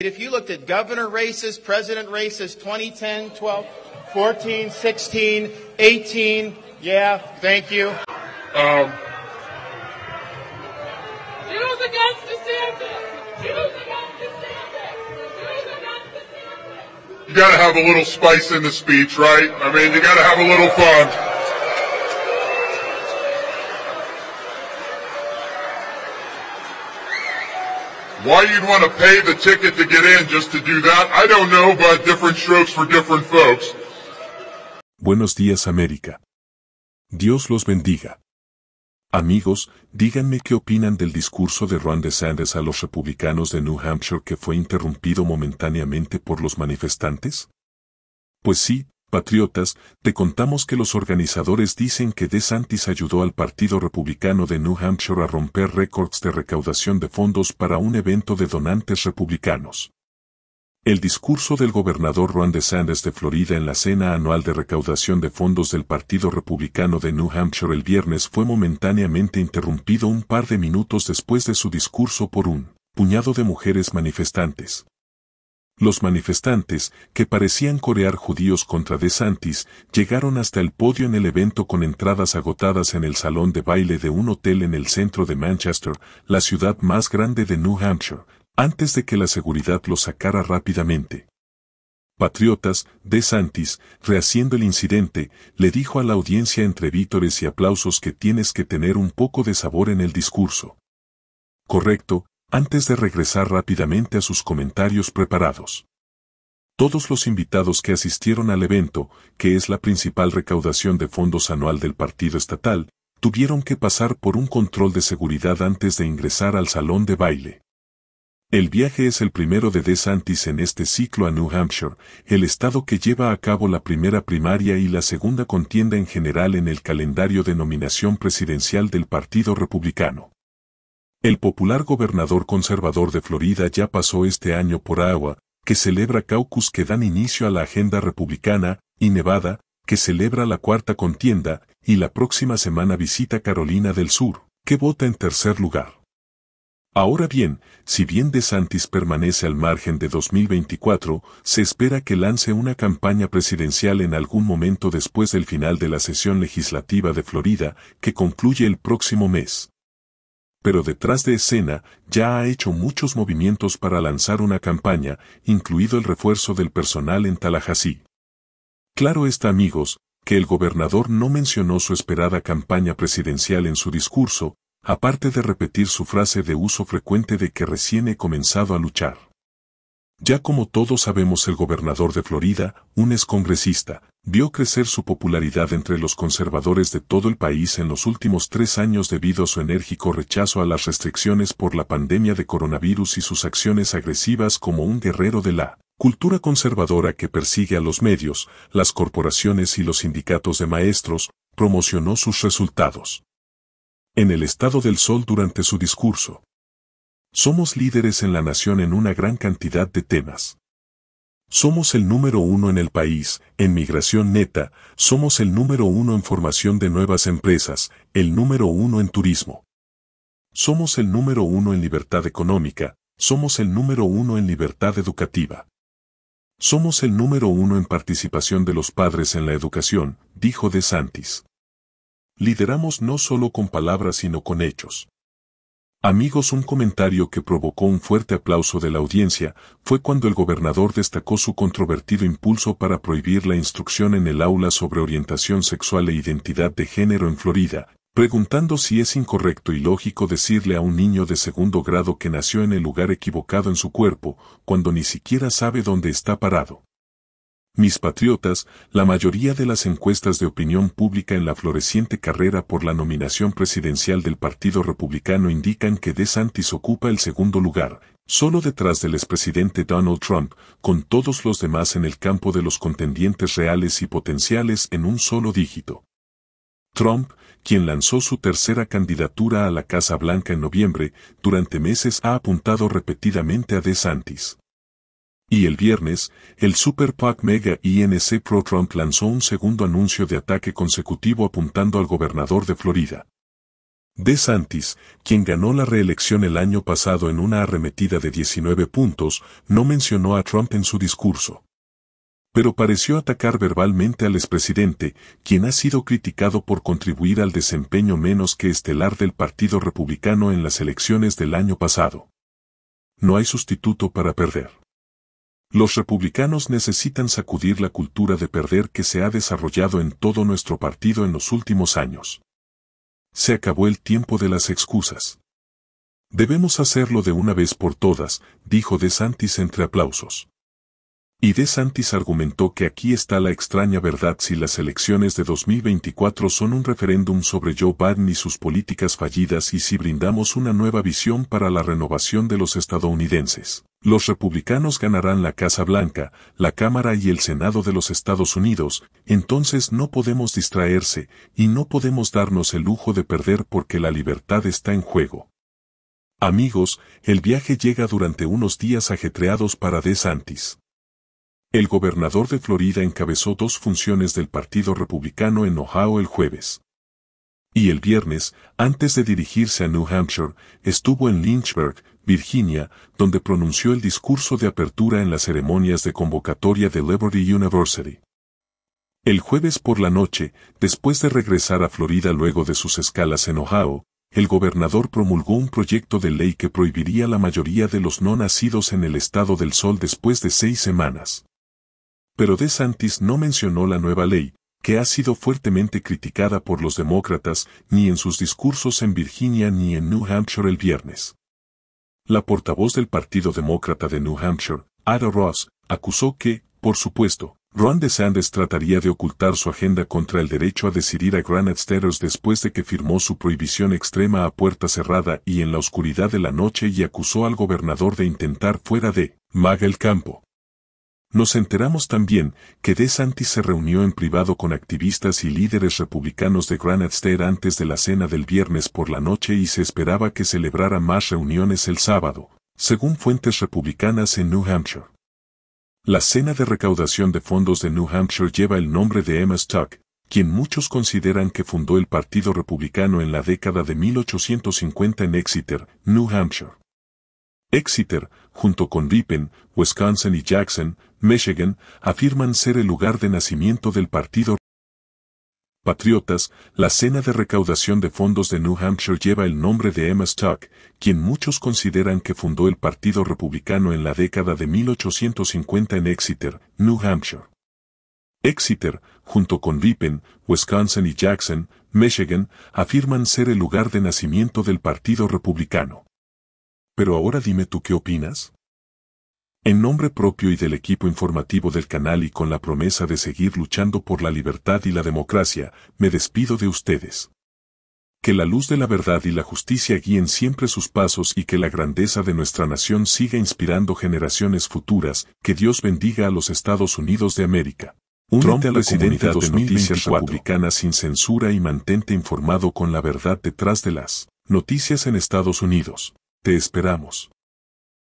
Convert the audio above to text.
If you looked at governor races, president races, 2010, 12, 14, 16, 18, yeah, thank you. Um, you gotta have a little spice in the speech, right? I mean, you gotta have a little fun. Why you'd want to pay the ticket to get in just to do that, I don't know, but different strokes for different folks. Buenos días, América. Dios los bendiga. Amigos, díganme qué opinan del discurso de Ron DeSantis a los republicanos de New Hampshire que fue interrumpido momentáneamente por los manifestantes. Pues sí, Patriotas, te contamos que los organizadores dicen que DeSantis ayudó al Partido Republicano de New Hampshire a romper récords de recaudación de fondos para un evento de donantes republicanos. El discurso del gobernador Ron DeSantis de Florida en la cena anual de recaudación de fondos del Partido Republicano de New Hampshire el viernes fue momentáneamente interrumpido un par de minutos después de su discurso por un puñado de mujeres manifestantes. Los manifestantes, que parecían corear judíos contra De Santis, llegaron hasta el podio en el evento con entradas agotadas en el salón de baile de un hotel en el centro de Manchester, la ciudad más grande de New Hampshire, antes de que la seguridad los sacara rápidamente. Patriotas, De Santis, rehaciendo el incidente, le dijo a la audiencia entre vítores y aplausos que tienes que tener un poco de sabor en el discurso. Correcto, antes de regresar rápidamente a sus comentarios preparados. Todos los invitados que asistieron al evento, que es la principal recaudación de fondos anual del partido estatal, tuvieron que pasar por un control de seguridad antes de ingresar al salón de baile. El viaje es el primero de DeSantis en este ciclo a New Hampshire, el estado que lleva a cabo la primera primaria y la segunda contienda en general en el calendario de nominación presidencial del Partido Republicano. El popular gobernador conservador de Florida ya pasó este año por agua, que celebra caucus que dan inicio a la agenda republicana, y Nevada, que celebra la cuarta contienda, y la próxima semana visita Carolina del Sur, que vota en tercer lugar. Ahora bien, si bien DeSantis permanece al margen de 2024, se espera que lance una campaña presidencial en algún momento después del final de la sesión legislativa de Florida, que concluye el próximo mes pero detrás de escena ya ha hecho muchos movimientos para lanzar una campaña, incluido el refuerzo del personal en Tallahassee. Claro está amigos, que el gobernador no mencionó su esperada campaña presidencial en su discurso, aparte de repetir su frase de uso frecuente de que recién he comenzado a luchar. Ya como todos sabemos el gobernador de Florida, un excongresista, vio crecer su popularidad entre los conservadores de todo el país en los últimos tres años debido a su enérgico rechazo a las restricciones por la pandemia de coronavirus y sus acciones agresivas como un guerrero de la cultura conservadora que persigue a los medios, las corporaciones y los sindicatos de maestros, promocionó sus resultados. En el Estado del Sol durante su discurso, somos líderes en la nación en una gran cantidad de temas. Somos el número uno en el país, en migración neta, somos el número uno en formación de nuevas empresas, el número uno en turismo. Somos el número uno en libertad económica, somos el número uno en libertad educativa. Somos el número uno en participación de los padres en la educación, dijo De Santis. Lideramos no solo con palabras sino con hechos. Amigos, un comentario que provocó un fuerte aplauso de la audiencia fue cuando el gobernador destacó su controvertido impulso para prohibir la instrucción en el aula sobre orientación sexual e identidad de género en Florida, preguntando si es incorrecto y lógico decirle a un niño de segundo grado que nació en el lugar equivocado en su cuerpo, cuando ni siquiera sabe dónde está parado. Mis patriotas, la mayoría de las encuestas de opinión pública en la floreciente carrera por la nominación presidencial del Partido Republicano indican que DeSantis ocupa el segundo lugar, solo detrás del expresidente Donald Trump, con todos los demás en el campo de los contendientes reales y potenciales en un solo dígito. Trump, quien lanzó su tercera candidatura a la Casa Blanca en noviembre, durante meses ha apuntado repetidamente a DeSantis. Y el viernes, el Super PAC Mega INC Pro Trump lanzó un segundo anuncio de ataque consecutivo apuntando al gobernador de Florida. De Santis, quien ganó la reelección el año pasado en una arremetida de 19 puntos, no mencionó a Trump en su discurso. Pero pareció atacar verbalmente al expresidente, quien ha sido criticado por contribuir al desempeño menos que estelar del Partido Republicano en las elecciones del año pasado. No hay sustituto para perder. Los republicanos necesitan sacudir la cultura de perder que se ha desarrollado en todo nuestro partido en los últimos años. Se acabó el tiempo de las excusas. Debemos hacerlo de una vez por todas, dijo De Santis entre aplausos. Y De Santis argumentó que aquí está la extraña verdad si las elecciones de 2024 son un referéndum sobre Joe Biden y sus políticas fallidas y si brindamos una nueva visión para la renovación de los estadounidenses. Los republicanos ganarán la Casa Blanca, la Cámara y el Senado de los Estados Unidos, entonces no podemos distraerse y no podemos darnos el lujo de perder porque la libertad está en juego. Amigos, el viaje llega durante unos días ajetreados para De el gobernador de Florida encabezó dos funciones del Partido Republicano en Ohio el jueves. Y el viernes, antes de dirigirse a New Hampshire, estuvo en Lynchburg, Virginia, donde pronunció el discurso de apertura en las ceremonias de convocatoria de Liberty University. El jueves por la noche, después de regresar a Florida luego de sus escalas en Ohio, el gobernador promulgó un proyecto de ley que prohibiría la mayoría de los no nacidos en el estado del sol después de seis semanas. Pero DeSantis no mencionó la nueva ley, que ha sido fuertemente criticada por los demócratas ni en sus discursos en Virginia ni en New Hampshire el viernes. La portavoz del Partido Demócrata de New Hampshire, Ada Ross, acusó que, por supuesto, Ron DeSantis trataría de ocultar su agenda contra el derecho a decidir a Granite Stairs después de que firmó su prohibición extrema a puerta cerrada y en la oscuridad de la noche y acusó al gobernador de intentar fuera de maga el campo. Nos enteramos también que DeSantis se reunió en privado con activistas y líderes republicanos de Granite State antes de la cena del viernes por la noche y se esperaba que celebrara más reuniones el sábado, según fuentes republicanas en New Hampshire. La cena de recaudación de fondos de New Hampshire lleva el nombre de Emma Stuck, quien muchos consideran que fundó el Partido Republicano en la década de 1850 en Exeter, New Hampshire. Exeter, junto con Ripon, Wisconsin y Jackson, Michigan, afirman ser el lugar de nacimiento del partido Patriotas, la cena de recaudación de fondos de New Hampshire lleva el nombre de Emma Stuck, quien muchos consideran que fundó el Partido Republicano en la década de 1850 en Exeter, New Hampshire. Exeter, junto con Ripon, Wisconsin y Jackson, Michigan, afirman ser el lugar de nacimiento del Partido Republicano pero ahora dime tú qué opinas. En nombre propio y del equipo informativo del canal y con la promesa de seguir luchando por la libertad y la democracia, me despido de ustedes. Que la luz de la verdad y la justicia guíen siempre sus pasos y que la grandeza de nuestra nación siga inspirando generaciones futuras, que Dios bendiga a los Estados Unidos de América. Únete la presidente de Noticias Republicanas sin censura y mantente informado con la verdad detrás de las noticias en Estados Unidos. Te esperamos.